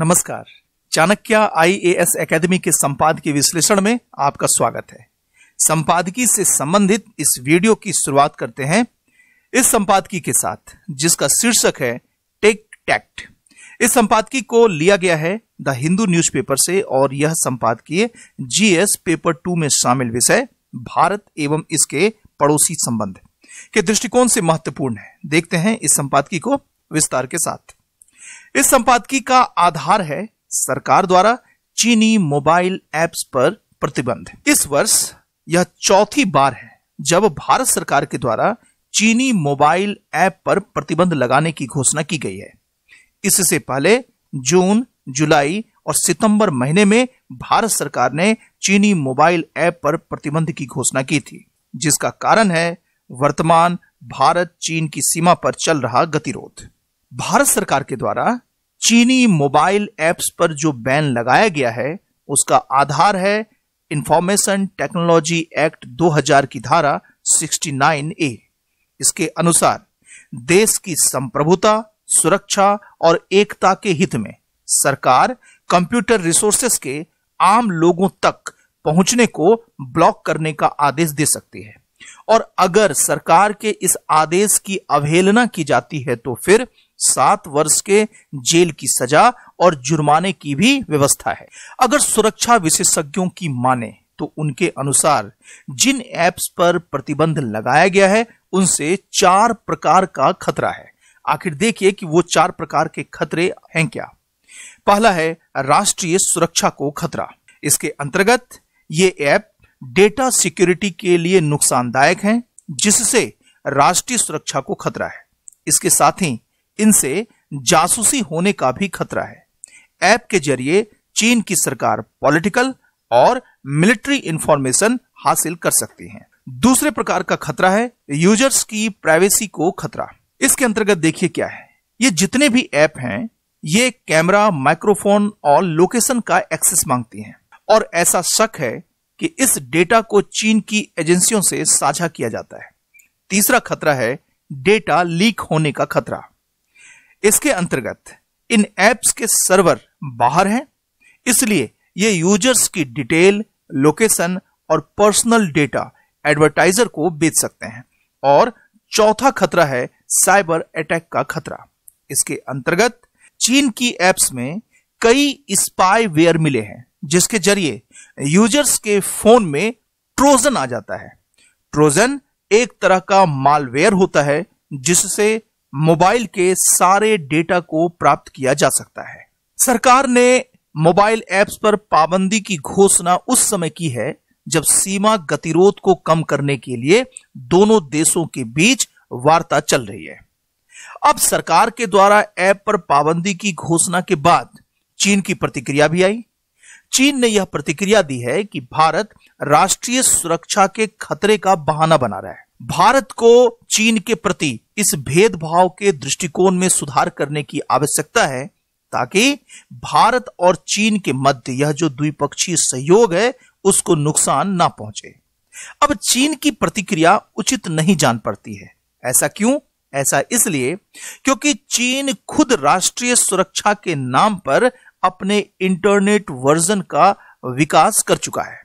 नमस्कार Chanakya IAS academy के अकेदमी के विश्लेषण में आपका स्वागत है संपादकी से संबंधित इस वीडियो की शुरुआत करते हैं इस संपादकी के साथ जिसका शीर्षक है टेक टैक्ट इस संपादकी को लिया गया है द हिंदू न्यूज़पेपर से और यह संपादकीय जीएस पेपर टू में शामिल विषय भारत एवं इसके पड़ोसी संबंध के दृष्टिकोण से महत्वपूर्ण है देखते हैं इस संपादकी को विस्तार के साथ इस संपादकी का आधार है सरकार द्वारा चीनी मोबाइल एप्स पर प्रतिबंध इस वर्ष यह चौथी बार है जब भारत सरकार के द्वारा चीनी मोबाइल ऐप पर प्रतिबंध लगाने की घोषणा की गई है इससे पहले जून जुलाई और सितंबर महीने में भारत सरकार ने चीनी मोबाइल ऐप पर प्रतिबंध की घोषणा की थी जिसका कारण है वर्तमान भारत चीन की सीमा पर चल रहा गतिरोध भारत सरकार के द्वारा चीनी मोबाइल एप्स पर जो बैन लगाया गया है उसका आधार है इंफॉर्मेशन टेक्नोलॉजी एक्ट 2000 की धारा 69 ए इसके अनुसार देश की संप्रभुता सुरक्षा और एकता के हित में सरकार कंप्यूटर रिसोर्सेस के आम लोगों तक पहुंचने को ब्लॉक करने का आदेश दे सकती है और अगर सरकार के इस आदेश की अवहेलना की जाती है तो फिर सात वर्ष के जेल की सजा और जुर्माने की भी व्यवस्था है अगर सुरक्षा विशेषज्ञों की माने तो उनके अनुसार जिन एप्स पर प्रतिबंध लगाया गया है उनसे चार प्रकार का खतरा है आखिर देखिए कि वो चार प्रकार के खतरे हैं क्या पहला है राष्ट्रीय सुरक्षा को खतरा इसके अंतर्गत ये ऐप डेटा सिक्योरिटी के लिए नुकसानदायक हैं जिससे राष्ट्रीय सुरक्षा को खतरा है इसके साथ ही इनसे जासूसी होने का भी खतरा है ऐप के जरिए चीन की सरकार पॉलिटिकल और मिलिट्री इंफॉर्मेशन हासिल कर सकती है दूसरे प्रकार का खतरा है यूजर्स की प्राइवेसी को खतरा इसके अंतर्गत देखिए क्या है ये जितने भी ऐप हैं ये कैमरा माइक्रोफोन और लोकेशन का एक्सेस मांगती हैं और ऐसा शक है कि इस डेटा को चीन की एजेंसियों से साझा किया जाता है तीसरा खतरा है डेटा लीक होने का खतरा इसके अंतर्गत इन एप्स के सर्वर बाहर हैं इसलिए ये यूजर्स की डिटेल लोकेशन और पर्सनल डेटा एडवर्टाइजर को बेच सकते हैं और चौथा खतरा है साइबर अटैक का खतरा इसके अंतर्गत चीन की एप्स में कई स्पाईवेयर मिले हैं जिसके जरिए यूजर्स के फोन में ट्रोजन आ जाता है ट्रोजन एक तरह का मालवेयर होता है जिससे मोबाइल के सारे डेटा को प्राप्त किया जा सकता है सरकार ने मोबाइल एप्स पर पाबंदी की घोषणा उस समय की है जब सीमा गतिरोध को कम करने के लिए दोनों देशों के बीच वार्ता चल रही है अब सरकार के द्वारा ऐप पर पाबंदी की घोषणा के बाद चीन की प्रतिक्रिया भी आई चीन ने यह प्रतिक्रिया दी है कि भारत राष्ट्रीय सुरक्षा के खतरे का बहाना बना रहा है भारत को चीन के प्रति इस भेदभाव के दृष्टिकोण में सुधार करने की आवश्यकता है ताकि भारत और चीन के मध्य यह जो द्विपक्षीय सहयोग है उसको नुकसान ना पहुंचे अब चीन की प्रतिक्रिया उचित नहीं जान पड़ती है ऐसा क्यों ऐसा इसलिए क्योंकि चीन खुद राष्ट्रीय सुरक्षा के नाम पर अपने इंटरनेट वर्जन का विकास कर चुका है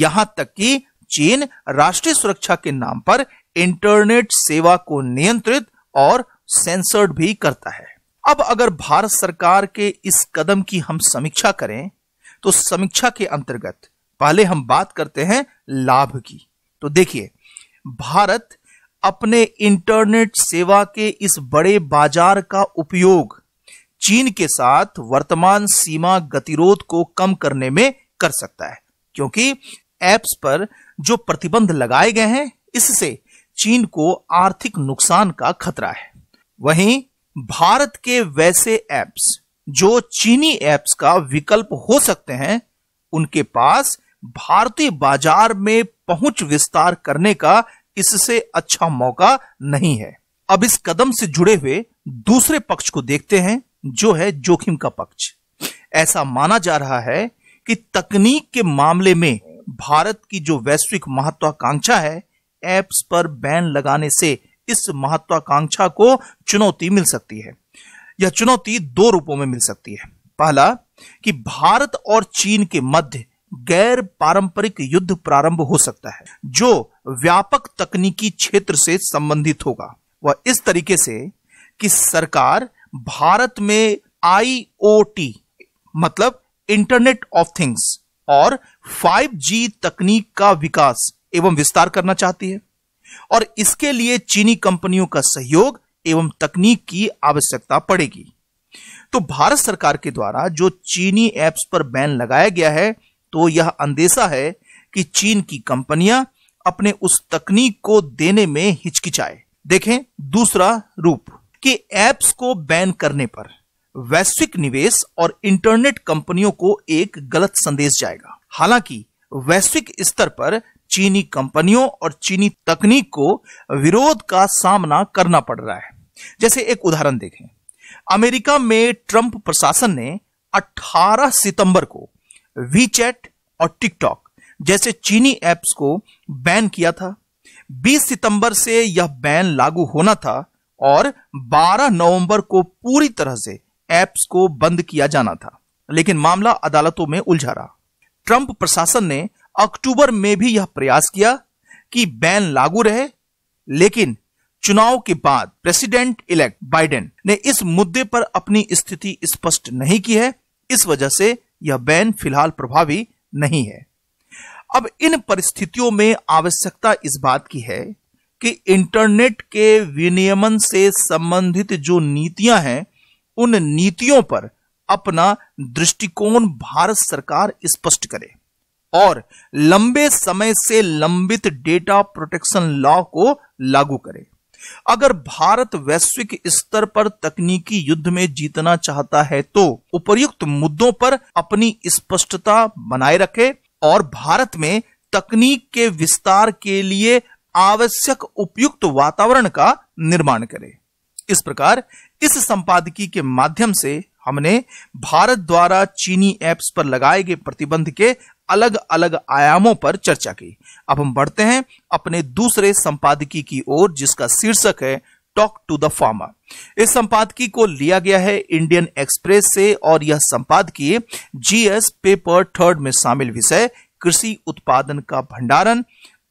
यहां तक कि चीन राष्ट्रीय सुरक्षा के नाम पर इंटरनेट सेवा को नियंत्रित और सेंसर्ड भी करता है अब अगर भारत सरकार के इस कदम की हम समीक्षा करें तो समीक्षा के अंतर्गत पहले हम बात करते हैं लाभ की तो देखिए भारत अपने इंटरनेट सेवा के इस बड़े बाजार का उपयोग चीन के साथ वर्तमान सीमा गतिरोध को कम करने में कर सकता है क्योंकि एप्स पर जो प्रतिबंध लगाए गए हैं इससे चीन को आर्थिक नुकसान का खतरा है वहीं भारत के वैसे ऐप्स जो चीनी ऐप्स का विकल्प हो सकते हैं उनके पास भारतीय बाजार में पहुंच विस्तार करने का इससे अच्छा मौका नहीं है अब इस कदम से जुड़े हुए दूसरे पक्ष को देखते हैं जो है जोखिम का पक्ष ऐसा माना जा रहा है कि तकनीक के मामले में भारत की जो वैश्विक महत्वाकांक्षा है एप्स पर बैन लगाने से इस महत्वाकांक्षा को चुनौती मिल सकती है यह चुनौती दो रूपों में मिल सकती है पहला कि भारत और चीन के मध्य गैर पारंपरिक युद्ध प्रारंभ हो सकता है जो व्यापक तकनीकी क्षेत्र से संबंधित होगा वह इस तरीके से कि सरकार भारत में आईओटी मतलब इंटरनेट ऑफ थिंग्स और 5G तकनीक का विकास एवं विस्तार करना चाहती है और इसके लिए चीनी कंपनियों का सहयोग एवं तकनीक की आवश्यकता पड़ेगी तो भारत सरकार के द्वारा जो चीनी एप्स पर बैन लगाया गया है तो यह अंदेशा है कि चीन की कंपनियां अपने उस तकनीक को देने में हिचकिचाए देखें दूसरा रूप कि एप्स को बैन करने पर वैश्विक निवेश और इंटरनेट कंपनियों को एक गलत संदेश जाएगा हालांकि वैश्विक स्तर पर चीनी कंपनियों और चीनी तकनीक को विरोध का सामना करना पड़ रहा है जैसे एक उदाहरण देखें अमेरिका में ट्रंप प्रशासन ने 18 सितंबर को वीचैट और टिकटॉक जैसे चीनी ऐप्स को बैन किया था 20 सितंबर से यह बैन लागू होना था और 12 नवंबर को पूरी तरह से ऐप्स को बंद किया जाना था लेकिन मामला अदालतों में उलझा रहा ट्रंप प्रशासन ने अक्टूबर में भी यह प्रयास किया कि बैन लागू रहे लेकिन चुनाव के बाद प्रेसिडेंट इलेक्ट बाइडेन ने इस मुद्दे पर अपनी स्थिति स्पष्ट नहीं की है इस वजह से यह बैन फिलहाल प्रभावी नहीं है अब इन परिस्थितियों में आवश्यकता इस बात की है कि इंटरनेट के विनियमन से संबंधित जो नीतियां हैं उन नीतियों पर अपना दृष्टिकोण भारत सरकार स्पष्ट करे और लंबे समय से लंबित डेटा प्रोटेक्शन लॉ को लागू करे अगर भारत वैश्विक स्तर पर तकनीकी युद्ध में जीतना चाहता है तो उपयुक्त मुद्दों पर अपनी स्पष्टता बनाए रखे और भारत में तकनीक के विस्तार के लिए आवश्यक उपयुक्त वातावरण का निर्माण करे इस प्रकार इस संपादकी के माध्यम से हमने भारत द्वारा चीनी एप्स पर लगाए गए प्रतिबंध के अलग अलग आयामों पर चर्चा की अब हम बढ़ते हैं अपने दूसरे संपादकी की ओर जिसका शीर्षक है टॉक टू द फार्मर इस संपादकी को लिया गया है इंडियन एक्सप्रेस से और यह संपादकीय जीएस पेपर थर्ड में शामिल विषय कृषि उत्पादन का भंडारण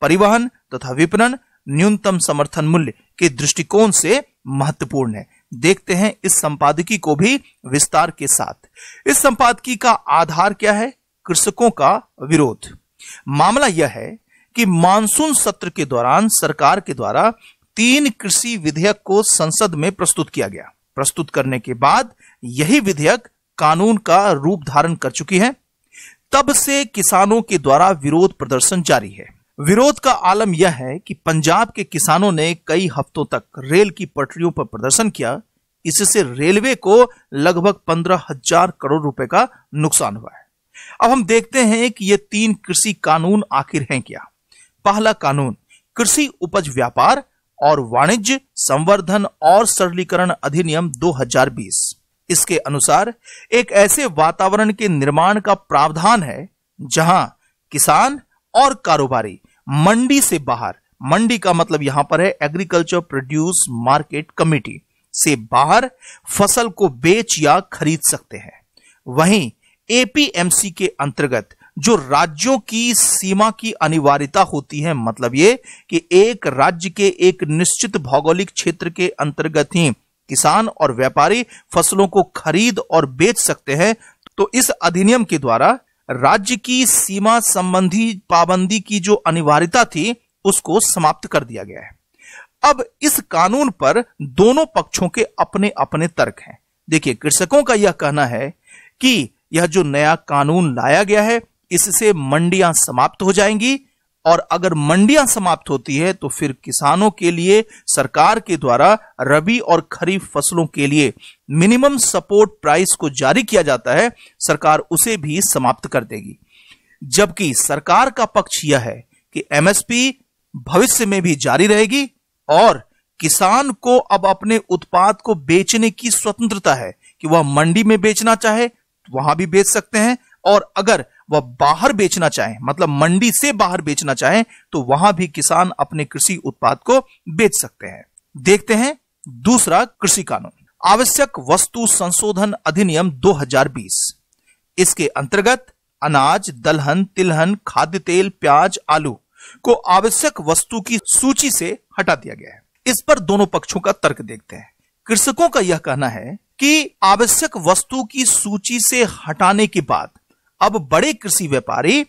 परिवहन तथा विपणन न्यूनतम समर्थन मूल्य के दृष्टिकोण से महत्वपूर्ण है देखते हैं इस संपादकी को भी विस्तार के साथ इस संपादकी का आधार क्या है कृषकों का विरोध मामला यह है कि मानसून सत्र के दौरान सरकार के द्वारा तीन कृषि विधेयक को संसद में प्रस्तुत किया गया प्रस्तुत करने के बाद यही विधेयक कानून का रूप धारण कर चुकी है तब से किसानों के द्वारा विरोध प्रदर्शन जारी है विरोध का आलम यह है कि पंजाब के किसानों ने कई हफ्तों तक रेल की पटरियों पर प्रदर्शन किया इससे रेलवे को लगभग पंद्रह हजार करोड़ रुपए का नुकसान हुआ है अब हम देखते हैं कि ये तीन कृषि कानून आखिर हैं क्या पहला कानून कृषि उपज व्यापार और वाणिज्य संवर्धन और सरलीकरण अधिनियम 2020 इसके अनुसार एक ऐसे वातावरण के निर्माण का प्रावधान है जहां किसान और कारोबारी मंडी से बाहर मंडी का मतलब यहां पर है एग्रीकल्चर प्रोड्यूस मार्केट कमेटी से बाहर फसल को बेच या खरीद सकते हैं वहीं एपीएमसी के अंतर्गत जो राज्यों की सीमा की अनिवार्यता होती है मतलब ये कि एक राज्य के एक निश्चित भौगोलिक क्षेत्र के अंतर्गत ही किसान और व्यापारी फसलों को खरीद और बेच सकते हैं तो इस अधिनियम के द्वारा राज्य की सीमा संबंधी पाबंदी की जो अनिवार्यता थी उसको समाप्त कर दिया गया है अब इस कानून पर दोनों पक्षों के अपने अपने तर्क हैं देखिए कृषकों का यह कहना है कि यह जो नया कानून लाया गया है इससे मंडियां समाप्त हो जाएंगी और अगर मंडियां समाप्त होती है तो फिर किसानों के लिए सरकार के द्वारा रबी और खरीफ फसलों के लिए मिनिमम सपोर्ट प्राइस को जारी किया जाता है सरकार उसे भी समाप्त कर देगी जबकि सरकार का पक्ष यह है कि एमएसपी भविष्य में भी जारी रहेगी और किसान को अब अपने उत्पाद को बेचने की स्वतंत्रता है कि वह मंडी में बेचना चाहे तो वहां भी बेच सकते हैं और अगर वह बाहर बेचना चाहे मतलब मंडी से बाहर बेचना चाहे तो वहां भी किसान अपने कृषि उत्पाद को बेच सकते हैं देखते हैं दूसरा कृषि कानून आवश्यक वस्तु संशोधन अधिनियम 2020 इसके अंतर्गत अनाज दलहन तिलहन खाद्य तेल प्याज आलू को आवश्यक वस्तु की सूची से हटा दिया गया है इस पर दोनों पक्षों का तर्क देखते हैं कृषकों का यह कहना है कि आवश्यक वस्तु की सूची से हटाने के बाद अब बड़े कृषि व्यापारी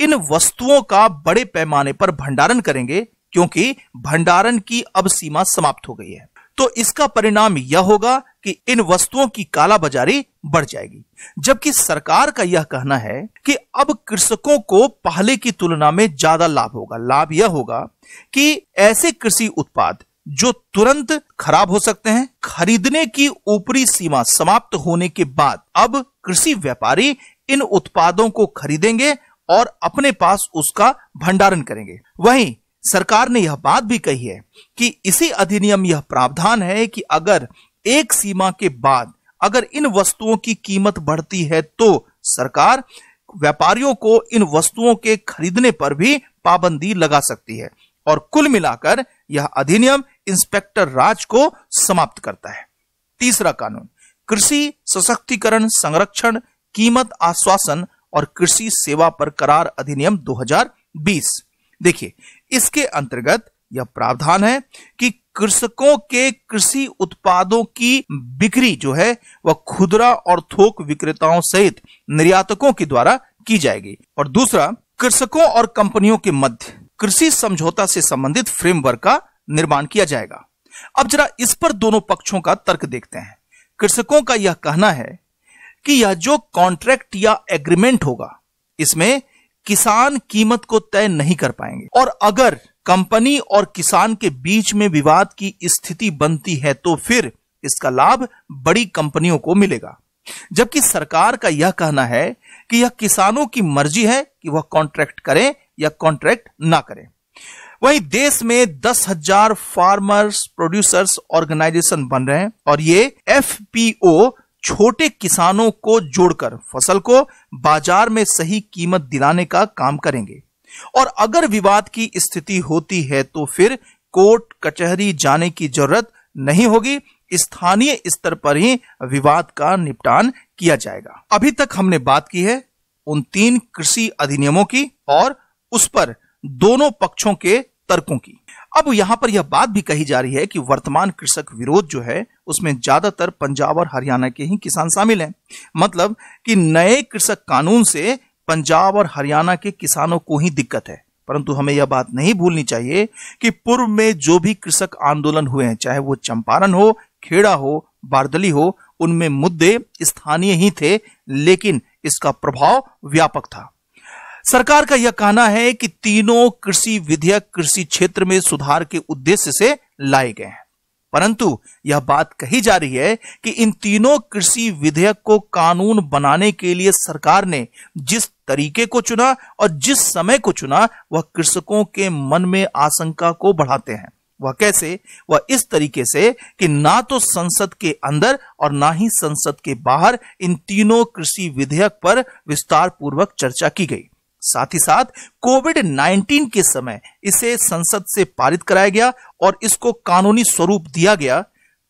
इन वस्तुओं का बड़े पैमाने पर भंडारण करेंगे क्योंकि भंडारण की अब सीमा समाप्त हो गई है तो इसका परिणाम यह होगा कि इन वस्तुओं की कालाबाजारी बढ़ जाएगी जबकि सरकार का यह कहना है कि अब कृषकों को पहले की तुलना में ज्यादा लाभ होगा लाभ यह होगा कि ऐसे कृषि उत्पाद जो तुरंत खराब हो सकते हैं खरीदने की ऊपरी सीमा समाप्त होने के बाद अब कृषि व्यापारी इन उत्पादों को खरीदेंगे और अपने पास उसका भंडारण करेंगे वहीं सरकार ने यह बात भी कही है कि इसी अधिनियम यह प्रावधान है कि अगर एक सीमा के बाद अगर इन वस्तुओं की कीमत बढ़ती है तो सरकार व्यापारियों को इन वस्तुओं के खरीदने पर भी पाबंदी लगा सकती है और कुल मिलाकर यह अधिनियम इंस्पेक्टर राज को समाप्त करता है तीसरा कानून कृषि सशक्तिकरण संरक्षण कीमत आश्वासन और कृषि सेवा पर करार अधिनियम 2020 देखिए इसके अंतर्गत यह प्रावधान है कि कृषकों के कृषि उत्पादों की बिक्री जो है वह खुदरा और थोक विक्रेताओं सहित निर्यातकों के द्वारा की जाएगी और दूसरा कृषकों और कंपनियों के मध्य कृषि समझौता से संबंधित फ्रेमवर्क का निर्माण किया जाएगा अब जरा इस पर दोनों पक्षों का तर्क देखते हैं कृषकों का यह कहना है कि यह जो कॉन्ट्रैक्ट या एग्रीमेंट होगा इसमें किसान कीमत को तय नहीं कर पाएंगे और अगर कंपनी और किसान के बीच में विवाद की स्थिति बनती है तो फिर इसका लाभ बड़ी कंपनियों को मिलेगा जबकि सरकार का यह कहना है कि यह किसानों की मर्जी है कि वह कॉन्ट्रैक्ट करें या कॉन्ट्रैक्ट ना करें वहीं देश में दस हजार फार्मर्स प्रोड्यूसर्स ऑर्गेनाइजेशन बन रहे हैं और ये एफ छोटे किसानों को जोड़कर फसल को बाजार में सही कीमत दिलाने का काम करेंगे और अगर विवाद की स्थिति होती है तो फिर कोर्ट कचहरी जाने की जरूरत नहीं होगी स्थानीय स्तर पर ही विवाद का निपटान किया जाएगा अभी तक हमने बात की है उन तीन कृषि अधिनियमों की और उस पर दोनों पक्षों के तर्कों की अब यहाँ पर यह बात भी कही जा रही है कि वर्तमान कृषक विरोध जो है उसमें ज्यादातर पंजाब और हरियाणा के ही किसान शामिल हैं मतलब कि नए कृषक कानून से पंजाब और हरियाणा के किसानों को ही दिक्कत है परंतु हमें यह बात नहीं भूलनी चाहिए कि पूर्व में जो भी कृषक आंदोलन हुए हैं चाहे वो चंपारण हो खेड़ा हो बारदली हो उनमें मुद्दे स्थानीय ही थे लेकिन इसका प्रभाव व्यापक था सरकार का यह कहना है कि तीनों कृषि विधेयक कृषि क्षेत्र में सुधार के उद्देश्य से लाए गए हैं परंतु यह बात कही जा रही है कि इन तीनों कृषि विधेयक को कानून बनाने के लिए सरकार ने जिस तरीके को चुना और जिस समय को चुना वह कृषकों के मन में आशंका को बढ़ाते हैं वह कैसे वह इस तरीके से कि ना तो संसद के अंदर और ना ही संसद के बाहर इन तीनों कृषि विधेयक पर विस्तार पूर्वक चर्चा की गई साथ ही साथ कोविड 19 के समय इसे संसद से पारित कराया गया और इसको कानूनी स्वरूप दिया गया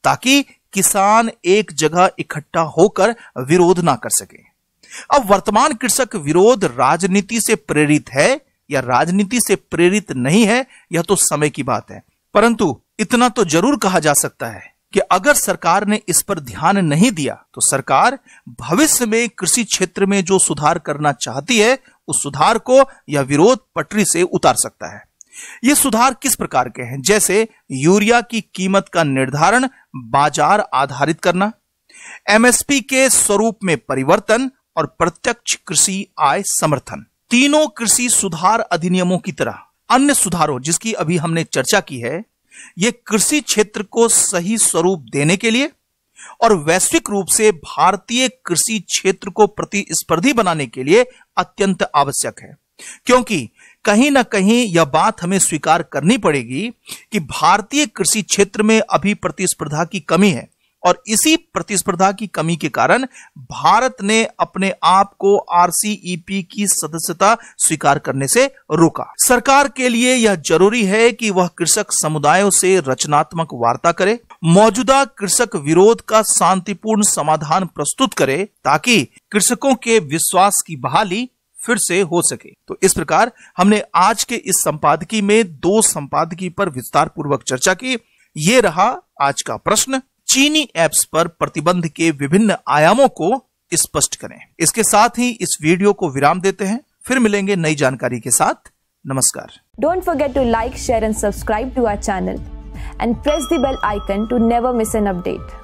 ताकि किसान एक जगह इकट्ठा होकर विरोध ना कर सके अब वर्तमान कृषक विरोध राजनीति से प्रेरित है या राजनीति से प्रेरित नहीं है यह तो समय की बात है परंतु इतना तो जरूर कहा जा सकता है कि अगर सरकार ने इस पर ध्यान नहीं दिया तो सरकार भविष्य में कृषि क्षेत्र में जो सुधार करना चाहती है उस सुधार को या विरोध पटरी से उतार सकता है ये सुधार किस प्रकार के हैं जैसे यूरिया की कीमत का निर्धारण बाजार आधारित करना एमएसपी के स्वरूप में परिवर्तन और प्रत्यक्ष कृषि आय समर्थन तीनों कृषि सुधार अधिनियमों की तरह अन्य सुधारों जिसकी अभी हमने चर्चा की है ये कृषि क्षेत्र को सही स्वरूप देने के लिए और वैश्विक रूप से भारतीय कृषि क्षेत्र को प्रतिस्पर्धी बनाने के लिए अत्यंत आवश्यक है क्योंकि कहीं ना कहीं यह बात हमें स्वीकार करनी पड़ेगी कि भारतीय कृषि क्षेत्र में अभी प्रतिस्पर्धा की कमी है और इसी प्रतिस्पर्धा की कमी के कारण भारत ने अपने आप को आरसीईपी की सदस्यता स्वीकार करने से रोका सरकार के लिए यह जरूरी है कि वह कृषक समुदायों से रचनात्मक वार्ता करे मौजूदा कृषक विरोध का शांतिपूर्ण समाधान प्रस्तुत करे ताकि कृषकों के विश्वास की बहाली फिर से हो सके तो इस प्रकार हमने आज के इस संपादकी में दो संपादकी पर विस्तार पूर्वक चर्चा की ये रहा आज का प्रश्न चीनी एप्स पर प्रतिबंध के विभिन्न आयामों को स्पष्ट करें इसके साथ ही इस वीडियो को विराम देते हैं फिर मिलेंगे नई जानकारी के साथ नमस्कार don't forget to like share and subscribe to our channel and press the bell icon to never miss an update